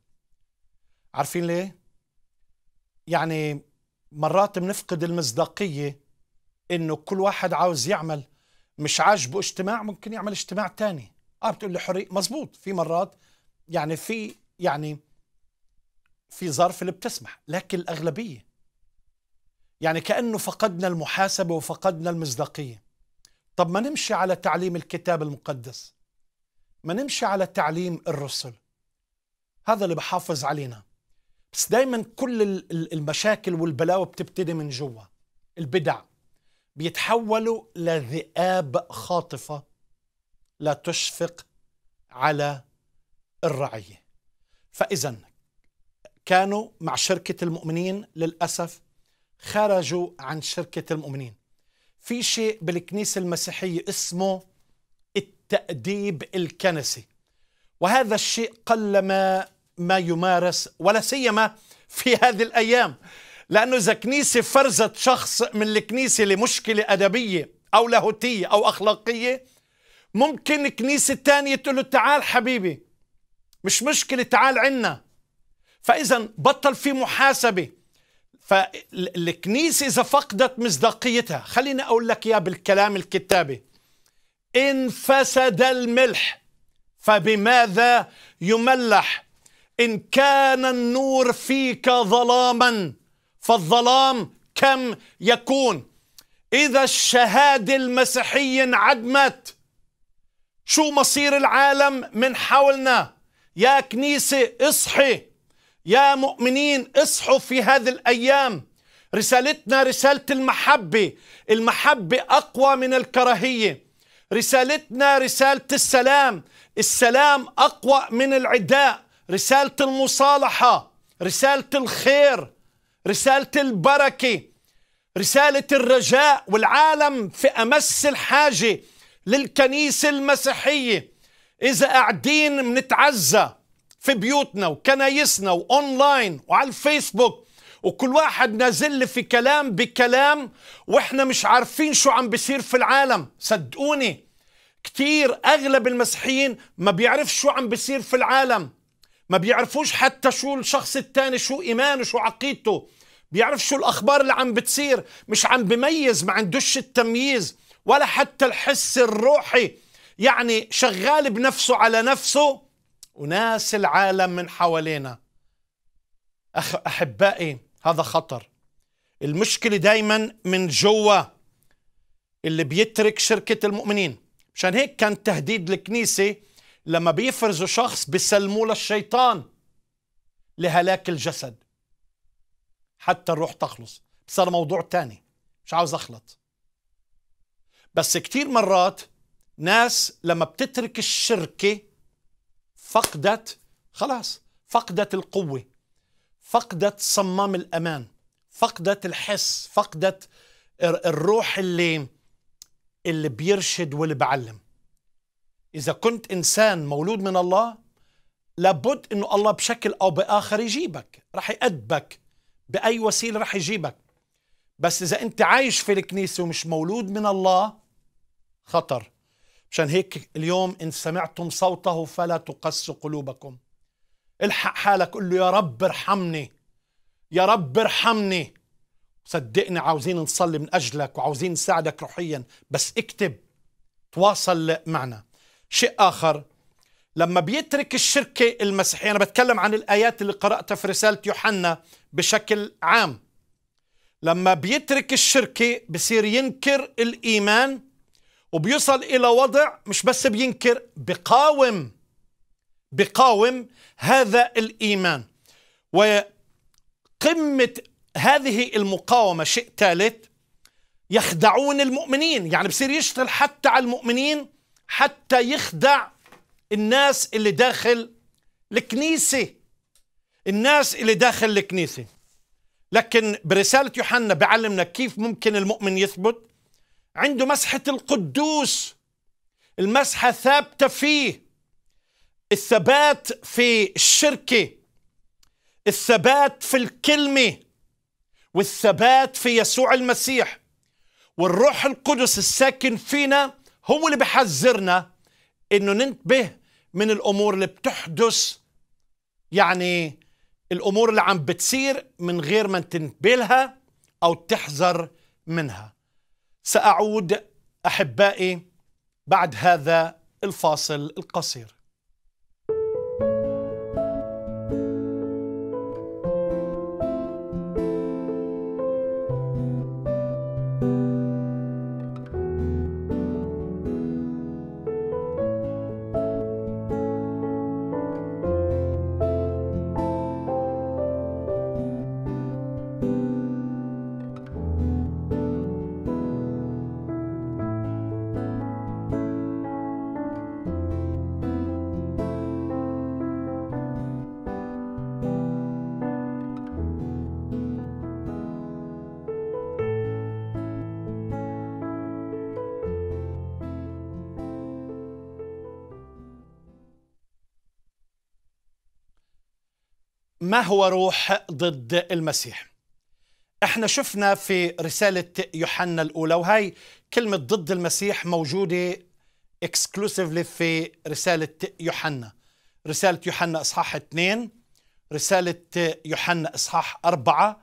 عارفين ليه؟ يعني مرات بنفقد المصداقية إنه كل واحد عاوز يعمل مش عاجبه اجتماع ممكن يعمل اجتماع تاني اه بتقول لي حرية مزبوط في مرات يعني في يعني في ظرف اللي بتسمح لكن الأغلبية يعني كأنه فقدنا المحاسبة وفقدنا المصداقية طب ما نمشي على تعليم الكتاب المقدس ما نمشي على تعليم الرسل هذا اللي بحافظ علينا بس دايما كل المشاكل والبلاوي بتبتدي من جوا البدع بيتحولوا لذئاب خاطفة لا تشفق على الرعية فإذا كانوا مع شركة المؤمنين للأسف خرجوا عن شركة المؤمنين في شيء بالكنيسة المسيحية اسمه التأديب الكنسي وهذا الشيء قلما ما يمارس ولا سيما في هذه الأيام لأنه إذا كنيسة فرزت شخص من الكنيسة لمشكلة أدبية أو لاهوتية أو أخلاقية ممكن كنيسة تانية تقول له تعال حبيبي مش مشكلة تعال عنا فإذا بطل في محاسبة فالكنيسة إذا فقدت مصداقيتها خليني أقول لك يا بالكلام الكتابي إن فسد الملح فبماذا يملح إن كان النور فيك ظلاما فالظلام كم يكون إذا الشهادة المسيحية انعدمت شو مصير العالم من حولنا يا كنيسة اصحي يا مؤمنين اصحوا في هذه الأيام رسالتنا رسالة المحبة المحبة أقوى من الكراهية رسالتنا رسالة السلام السلام أقوى من العداء رسالة المصالحة رسالة الخير رسالة البركة رسالة الرجاء والعالم في أمس الحاجة للكنيسة المسيحية إذا قاعدين منتعزى في بيوتنا وكنايسنا وأونلاين وعلى الفيسبوك وكل واحد نازل في كلام بكلام وإحنا مش عارفين شو عم بيصير في العالم صدقوني كتير أغلب المسيحيين ما بيعرف شو عم بيصير في العالم ما بيعرفوش حتى شو الشخص التاني شو إيمانه شو عقيدته بيعرف شو الأخبار اللي عم بتصير مش عم بميز ما عندوش التمييز ولا حتى الحس الروحي يعني شغال بنفسه على نفسه وناس العالم من حوالينا أخ أحبائي هذا خطر المشكلة دايما من جوا اللي بيترك شركة المؤمنين مشان هيك كان تهديد الكنيسة لما بيفرزوا شخص بيسلموه للشيطان لهلاك الجسد حتى الروح تخلص بس هذا موضوع تاني مش عاوز اخلط بس كتير مرات ناس لما بتترك الشركة فقدت خلاص فقدت القوة فقدت صمام الأمان فقدت الحس فقدت الروح اللي اللي بيرشد واللي بعلم إذا كنت إنسان مولود من الله لابد أنه الله بشكل أو بآخر يجيبك رح يأدبك باي وسيله رح يجيبك بس اذا انت عايش في الكنيسه ومش مولود من الله خطر مشان هيك اليوم ان سمعتم صوته فلا تقسوا قلوبكم الحق حالك قل له يا رب ارحمني يا رب ارحمني صدقني عاوزين نصلي من اجلك وعاوزين نساعدك روحيا بس اكتب تواصل معنا شيء اخر لما بيترك الشركة المسيحية أنا بتكلم عن الآيات اللي قرأتها في رسالة يوحنا بشكل عام لما بيترك الشركة بصير ينكر الإيمان وبيصل إلى وضع مش بس بينكر بقاوم بقاوم هذا الإيمان وقمة هذه المقاومة شيء ثالث يخدعون المؤمنين يعني بصير يشتغل حتى على المؤمنين حتى يخدع الناس اللي داخل الكنيسة الناس اللي داخل الكنيسة لكن برسالة يوحنا بعلمنا كيف ممكن المؤمن يثبت عنده مسحة القدوس المسحة ثابتة فيه الثبات في الشركة الثبات في الكلمة والثبات في يسوع المسيح والروح القدس الساكن فينا هو اللي بحذرنا انه ننتبه من الامور اللي بتحدث يعني الامور اللي عم بتصير من غير ما تنبلها او تحذر منها ساعود احبائي بعد هذا الفاصل القصير ما هو روح ضد المسيح احنا شفنا في رسالة يوحنا الأولى وهي كلمة ضد المسيح موجودة اكسكلوسيفلي في رسالة يوحنا رسالة يوحنا إصحاح 2 رسالة يوحنا إصحاح 4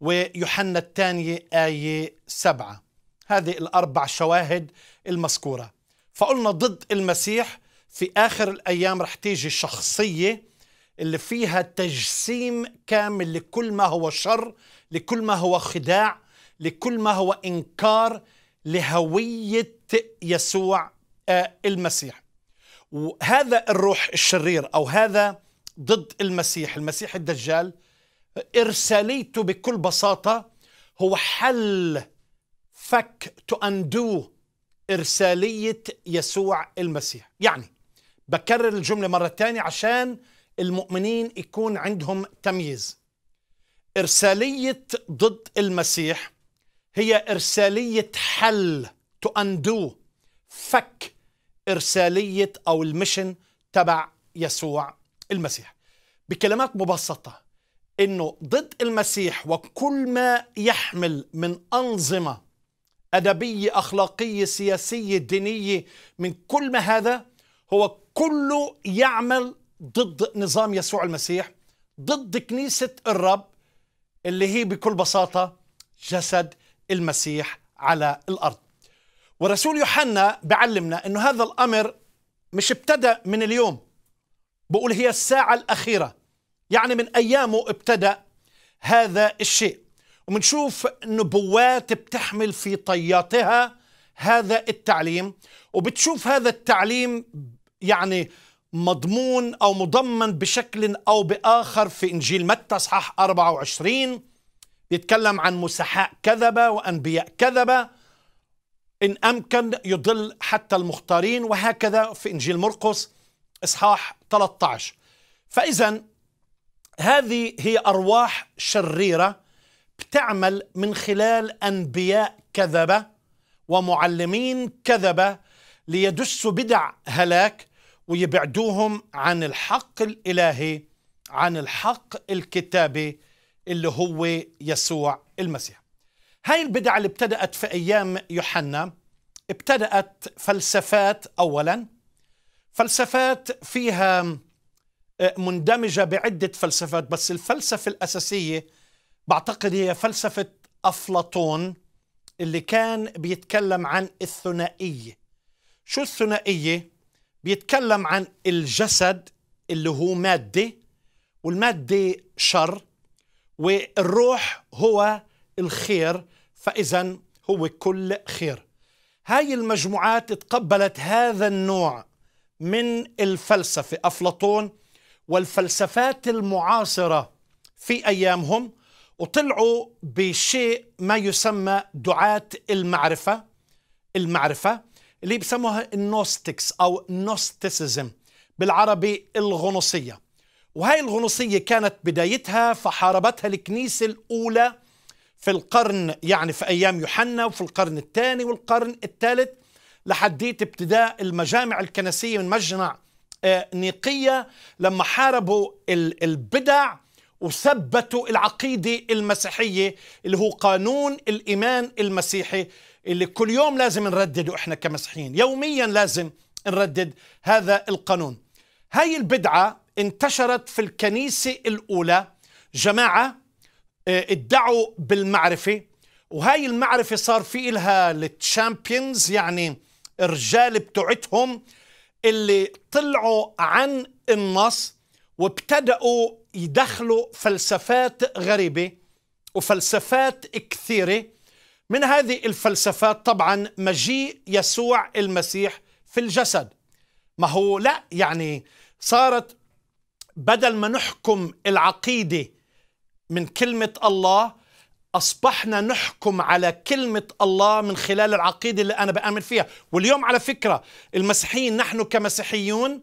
ويوحنا الثانية آية 7 هذه الأربع شواهد المذكورة فقلنا ضد المسيح في آخر الأيام رح تيجي شخصية اللي فيها تجسيم كامل لكل ما هو شر لكل ما هو خداع لكل ما هو انكار لهويه يسوع آه، المسيح وهذا الروح الشرير او هذا ضد المسيح المسيح الدجال ارساليته بكل بساطه هو حل فك تو اندو ارساليه يسوع المسيح يعني بكرر الجمله مره ثانيه عشان المؤمنين يكون عندهم تمييز إرسالية ضد المسيح هي إرسالية حل تو أندو فك إرسالية أو المشن تبع يسوع المسيح بكلمات مبسطة إنه ضد المسيح وكل ما يحمل من أنظمة أدبية أخلاقية سياسية دينية من كل ما هذا هو كله يعمل ضد نظام يسوع المسيح ضد كنيسة الرب اللي هي بكل بساطة جسد المسيح على الأرض ورسول يوحنا بعلمنا أنه هذا الأمر مش ابتدأ من اليوم بقول هي الساعة الأخيرة يعني من أيامه ابتدأ هذا الشيء وبنشوف نبوات بتحمل في طياتها هذا التعليم وبتشوف هذا التعليم يعني مضمون أو مضمن بشكل أو بآخر في إنجيل متى صحاح 24 بيتكلم عن مسحاء كذبة وأنبياء كذبة إن أمكن يضل حتى المختارين وهكذا في إنجيل مرقس إصحاح 13 فإذا هذه هي أرواح شريرة بتعمل من خلال أنبياء كذبة ومعلمين كذبة ليدسوا بدع هلاك ويبعدوهم عن الحق الالهي عن الحق الكتابي اللي هو يسوع المسيح هاي البدع اللي ابتدأت في أيام يوحنا ابتدأت فلسفات أولا فلسفات فيها آه، مندمجة بعدة فلسفات بس الفلسفة الأساسية بعتقد هي فلسفة أفلاطون اللي كان بيتكلم عن الثنائية شو الثنائية؟ بيتكلم عن الجسد اللي هو مادة والمادة شر والروح هو الخير فإذا هو كل خير هاي المجموعات تقبلت هذا النوع من الفلسفة أفلاطون والفلسفات المعاصرة في أيامهم وطلعوا بشيء ما يسمى دعاة المعرفة المعرفة اللي بسموها النوستكس أو نوستيسيزم بالعربي الغنوصية وهي الغنوصية كانت بدايتها فحاربتها الكنيسة الأولى في القرن يعني في أيام يوحنا وفي القرن الثاني والقرن الثالث لحديت ابتداء المجامع الكنسية من مجمع آه، نيقية لما حاربوا البدع وثبتوا العقيدة المسيحية اللي هو قانون الإيمان المسيحي اللي كل يوم لازم نردده احنا كمسيحيين يوميا لازم نردد هذا القانون هاي البدعة انتشرت في الكنيسة الأولى جماعة آه، ادعوا بالمعرفة وهاي المعرفة صار في إلها التشامبيونز يعني الرجال بتوعتهم اللي طلعوا عن النص وابتدأوا يدخلوا فلسفات غريبة وفلسفات كثيرة من هذه الفلسفات طبعا مجيء يسوع المسيح في الجسد ما هو لا يعني صارت بدل ما نحكم العقيده من كلمه الله اصبحنا نحكم على كلمه الله من خلال العقيده اللي انا بامن فيها واليوم على فكره المسيحيين نحن كمسيحيون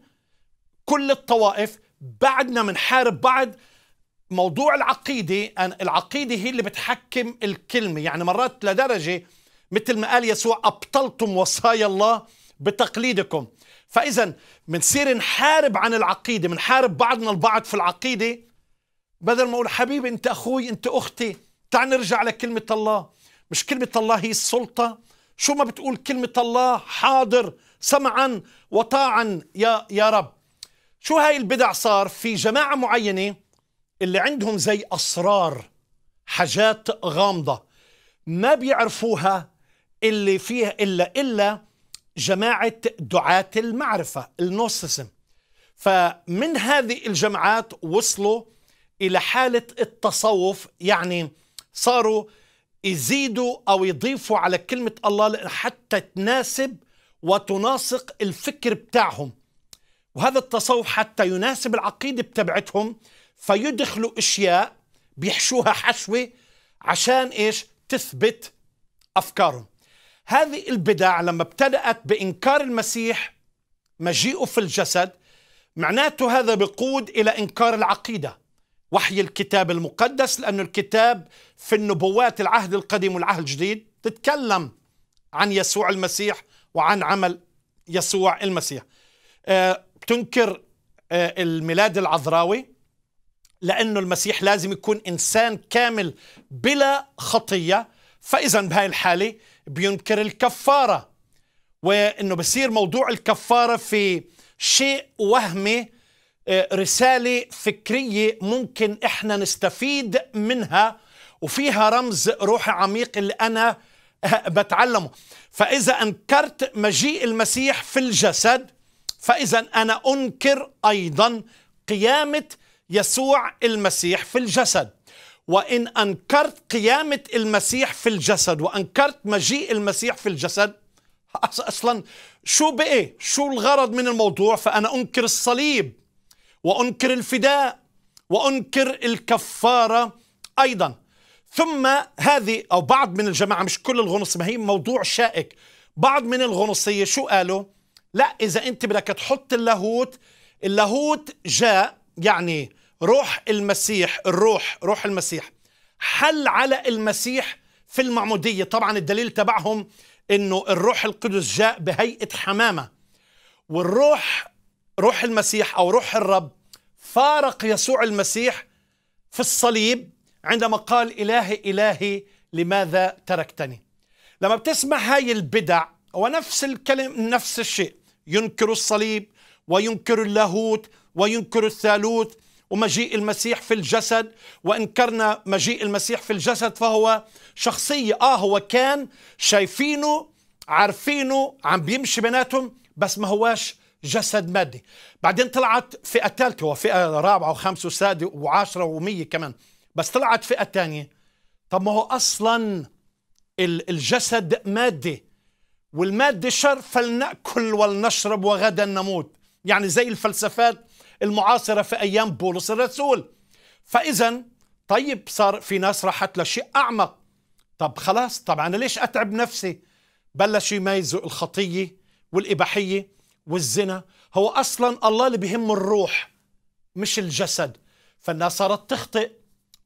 كل الطوائف بعدنا بنحارب بعض موضوع العقيدة العقيدة هي اللي بتحكم الكلمة يعني مرات لدرجة مثل ما قال يسوع أبطلتم وصايا الله بتقليدكم فإذا بنصير نحارب عن العقيدة بنحارب بعضنا البعض في العقيدة بدل ما أقول حبيبي أنت أخوي أنت أختي تعال نرجع لكلمة الله مش كلمة الله هي السلطة شو ما بتقول كلمة الله حاضر سمعا وطاعا يا يا رب شو هاي البدع صار في جماعة معينة اللي عندهم زي أسرار حاجات غامضة ما بيعرفوها اللي فيها إلا إلا جماعة دعاة المعرفة النوستسم فمن هذه الجماعات وصلوا إلى حالة التصوف يعني صاروا يزيدوا أو يضيفوا على كلمة الله حتى تناسب وتناسق الفكر بتاعهم وهذا التصوف حتى يناسب العقيدة بتبعتهم فيدخلوا اشياء بيحشوها حشوه عشان ايش تثبت افكارهم هذه البدع لما ابتدات بانكار المسيح مجيئه في الجسد معناته هذا بقود الى انكار العقيده وحي الكتاب المقدس لانه الكتاب في النبوات العهد القديم والعهد الجديد تتكلم عن يسوع المسيح وعن عمل يسوع المسيح أه تنكر أه الميلاد العذراوي لأنه المسيح لازم يكون إنسان كامل بلا خطية فإذا بهاي الحالة بينكر الكفارة وإنه بصير موضوع الكفارة في شيء وهمي آه، رسالة فكرية ممكن إحنا نستفيد منها وفيها رمز روحي عميق اللي أنا آه، بتعلمه فإذا أنكرت مجيء المسيح في الجسد فإذا أنا أنكر أيضا قيامة يسوع المسيح في الجسد وإن أنكرت قيامة المسيح في الجسد وأنكرت مجيء المسيح في الجسد أصلا شو بقي شو الغرض من الموضوع فأنا أنكر الصليب وأنكر الفداء وأنكر الكفارة أيضا ثم هذه أو بعض من الجماعة مش كل الغنص ما هي موضوع شائك بعض من الغنصية شو قالوا لا إذا أنت بدك تحط اللاهوت اللاهوت جاء يعني روح المسيح الروح روح المسيح حل على المسيح في المعمودية طبعا الدليل تبعهم انه الروح القدس جاء بهيئة حمامة والروح روح المسيح او روح الرب فارق يسوع المسيح في الصليب عندما قال إلهي إلهي لماذا تركتني لما بتسمع هاي البدع ونفس الكلم نفس الشيء ينكر الصليب وينكر اللاهوت وينكر الثالوث ومجيء المسيح في الجسد وانكرنا مجيء المسيح في الجسد فهو شخصيه اه هو كان شايفينه عارفينه عم بيمشي بيناتهم بس ما هواش جسد مادي بعدين طلعت فئه ثالثه وفئه رابعه وخمسه وسادسه وعشره ومية كمان بس طلعت فئه ثانيه طب ما هو اصلا الجسد مادي والماده شر فلناكل ولنشرب وغدا نموت يعني زي الفلسفات المعاصرة في أيام بولس الرسول فإذا طيب صار في ناس راحت لشيء أعمق طب خلاص طب أنا ليش أتعب نفسي بلش يميزوا الخطية والإباحية والزنا هو أصلا الله اللي بهم الروح مش الجسد فالناس صارت تخطئ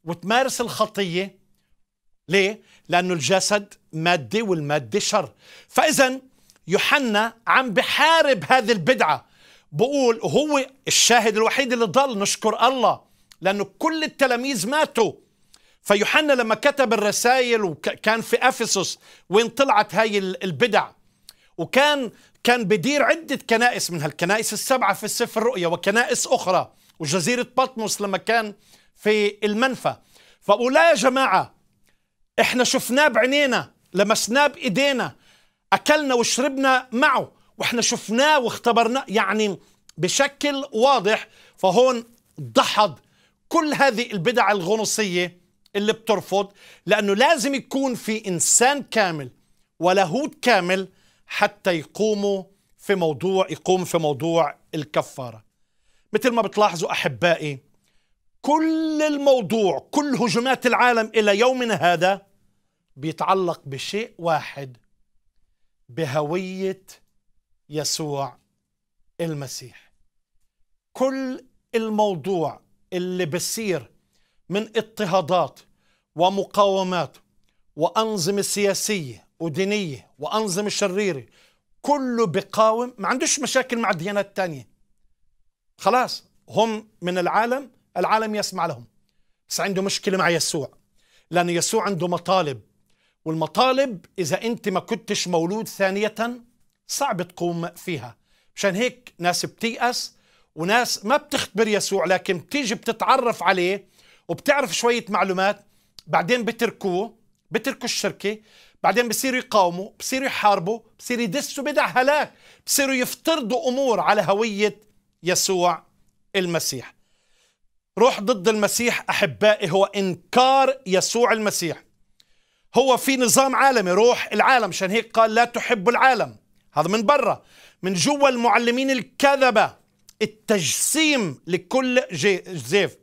وتمارس الخطية ليه؟ لأنه الجسد مادي والمادي شر فإذا يوحنا عم بحارب هذه البدعة بقول هو الشاهد الوحيد اللي ضل نشكر الله لأنه كل التلاميذ ماتوا فيوحنا لما كتب الرسائل وكان في أفسس وين طلعت هاي البدع وكان كان بدير عدة كنائس من هالكنائس السبعة في سفر الرؤيا وكنائس أخرى وجزيرة بطمس لما كان في المنفى فأقول يا جماعة احنا شفناه بعينينا لمسناه بإيدينا أكلنا وشربنا معه واحنا شفناه واختبرناه يعني بشكل واضح فهون ضحض كل هذه البدع الغنوصية اللي بترفض لأنه لازم يكون في إنسان كامل ولاهوت كامل حتى يقوموا في موضوع يقوم في موضوع الكفارة مثل ما بتلاحظوا أحبائي كل الموضوع كل هجمات العالم إلى يومنا هذا بيتعلق بشيء واحد بهوية يسوع المسيح كل الموضوع اللي بصير من اضطهادات ومقاومات وأنظمة سياسية ودينية وأنظمة شريرة كله بقاوم ما عندوش مشاكل مع الديانات الثانية خلاص هم من العالم العالم يسمع لهم بس عنده مشكلة مع يسوع لأن يسوع عنده مطالب والمطالب إذا أنت ما كنتش مولود ثانية صعب تقوم فيها مشان هيك ناس بتيأس وناس ما بتختبر يسوع لكن بتيجي بتتعرف عليه وبتعرف شوية معلومات بعدين بتركوه بتركوا الشركة بعدين بصيروا يقاوموا بصيروا يحاربوا بصيروا يدسوا بدع هلاك بصيروا يفترضوا أمور على هوية يسوع المسيح روح ضد المسيح أحبائي هو إنكار يسوع المسيح هو في نظام عالمي روح العالم عشان هيك قال لا تحب العالم هذا من برا من جوا المعلمين الكذبة التجسيم لكل زيف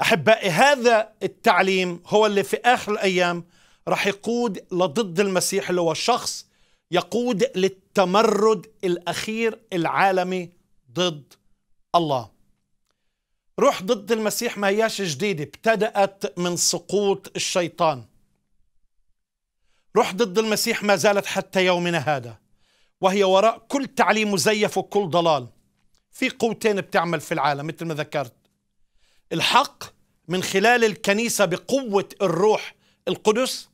أحبائي هذا التعليم هو اللي في آخر الأيام رح يقود لضد المسيح اللي هو شخص يقود للتمرد الأخير العالمي ضد الله روح ضد المسيح ما هياش جديدة ابتدأت من سقوط الشيطان روح ضد المسيح ما زالت حتى يومنا هذا وهي وراء كل تعليم مزيف وكل ضلال في قوتين بتعمل في العالم مثل ما ذكرت الحق من خلال الكنيسة بقوة الروح القدس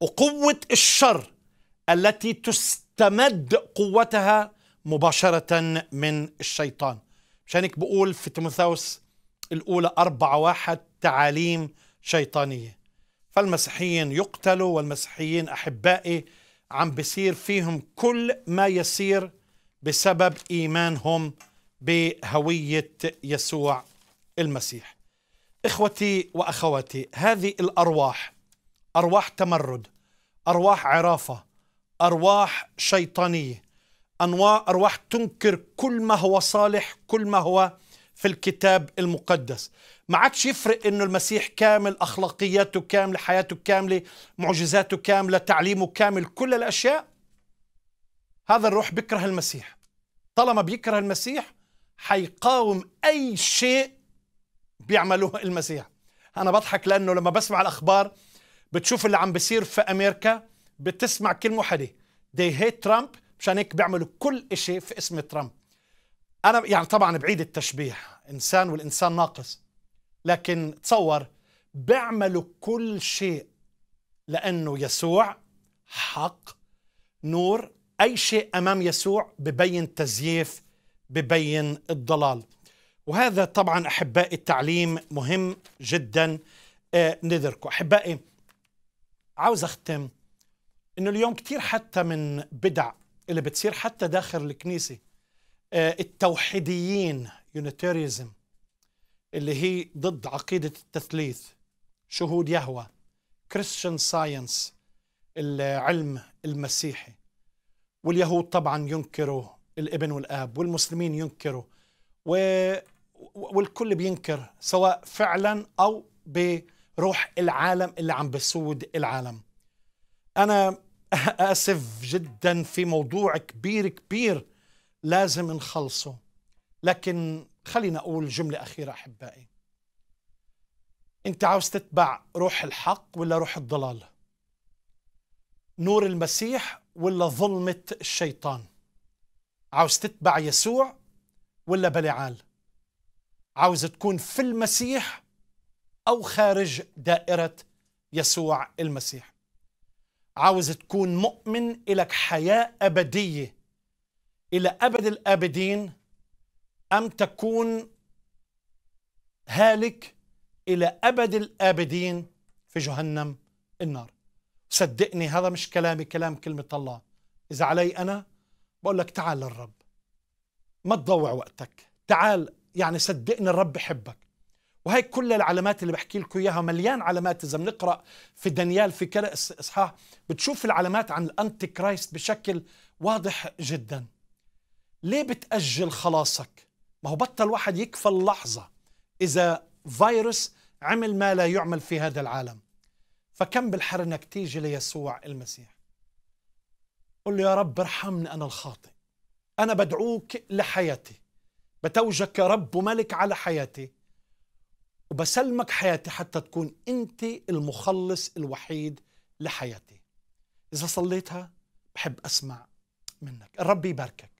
وقوة الشر التي تستمد قوتها مباشرة من الشيطان مشان هيك بقول في تيموثاوس الأولى أربعة واحد تعاليم شيطانية فالمسيحيين يقتلوا والمسيحيين أحبائي عم بصير فيهم كل ما يصير بسبب إيمانهم بهوية يسوع المسيح إخوتي وأخواتي هذه الأرواح أرواح تمرد أرواح عرافة أرواح شيطانية أنواع أرواح تنكر كل ما هو صالح كل ما هو في الكتاب المقدس ما عادش يفرق انه المسيح كامل اخلاقياته كامله حياته كامله معجزاته كامله تعليمه كامل كل الاشياء هذا الروح بيكره المسيح طالما بيكره المسيح حيقاوم اي شيء بيعملوه المسيح انا بضحك لانه لما بسمع الاخبار بتشوف اللي عم بيصير في امريكا بتسمع كلمه وحده they hate ترامب مشان هيك بيعملوا كل شيء في اسم ترامب انا يعني طبعا بعيد التشبيه انسان والانسان ناقص لكن تصور بيعملوا كل شيء لأنه يسوع حق نور أي شيء أمام يسوع ببين تزييف ببين الضلال وهذا طبعا أحبائي التعليم مهم جدا آه، ندركه أحبائي عاوز أختم إنه اليوم كثير حتى من بدع اللي بتصير حتى داخل الكنيسة آه، التوحيديين يونيتاريزم اللي هي ضد عقيدة التثليث شهود يهوى كريستيان ساينس العلم المسيحي واليهود طبعا ينكروا الابن والاب والمسلمين ينكروا و... والكل بينكر سواء فعلا او بروح العالم اللي عم بسود العالم انا اسف جدا في موضوع كبير كبير لازم نخلصه لكن خلينا أقول جملة أخيرة أحبائي أنت عاوز تتبع روح الحق ولا روح الضلال نور المسيح ولا ظلمة الشيطان عاوز تتبع يسوع ولا بلعال عاوز تكون في المسيح أو خارج دائرة يسوع المسيح عاوز تكون مؤمن إلك حياة أبدية إلى أبد الآبدين أم تكون هالك إلى أبد الآبدين في جهنم النار صدقني هذا مش كلامي كلام كلمة الله إذا علي أنا بقول لك تعال للرب ما تضوع وقتك تعال يعني صدقني الرب بحبك وهي كل العلامات اللي بحكي لكم اياها مليان علامات اذا بنقرا في دانيال في كلا اصحاح بتشوف العلامات عن الانتي كرايست بشكل واضح جدا ليه بتاجل خلاصك ما هو بطل واحد يكفل لحظة إذا فيروس عمل ما لا يعمل في هذا العالم فكم بالحر انك تيجي ليسوع المسيح قل له يا رب ارحمني انا الخاطئ انا بدعوك لحياتي بتوجك يا رب وملك على حياتي وبسلمك حياتي حتى تكون انت المخلص الوحيد لحياتي اذا صليتها بحب اسمع منك الرب يباركك